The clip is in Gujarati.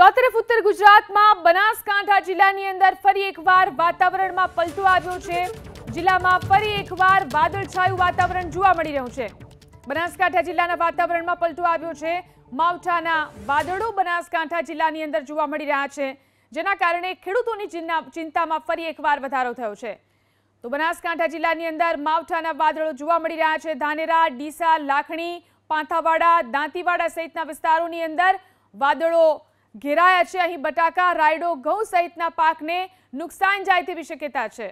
તો તરફ ઉત્તર ગુજરાતમાં બનાસકાંઠા જિલ્લાની અંદર ફરી એકવાર વાતાવરણમાં પલટો આવ્યો છે જિલ્લામાં ફરી એકવાર વાદળછાયું વાતાવરણ જોવા મળી રહ્યું છે બનાસકાંઠા જિલ્લાના વાતાવરણમાં પલટો આવ્યો છે માવઠાના વાદળો બનાસકાંઠા જિલ્લાની અંદર જોવા મળી રહ્યા છે જેના કારણે ખેડૂતોની ચિંતામાં ફરી એકવાર વધારો થયો છે તો બનાસકાંઠા જિલ્લાની અંદર માવઠાના વાદળો જોવા મળી રહ્યા છે ધાનેરા ડીસા લાખણી પાંથાવાડા દાંતીવાડા સહિતના વિસ્તારોની અંદર વાદળો ઘેરાયા છે અહીં બટાકા રાયડો ઘઉં સહિતના પાકને નુકસાન જાય તેવી શક્યતા છે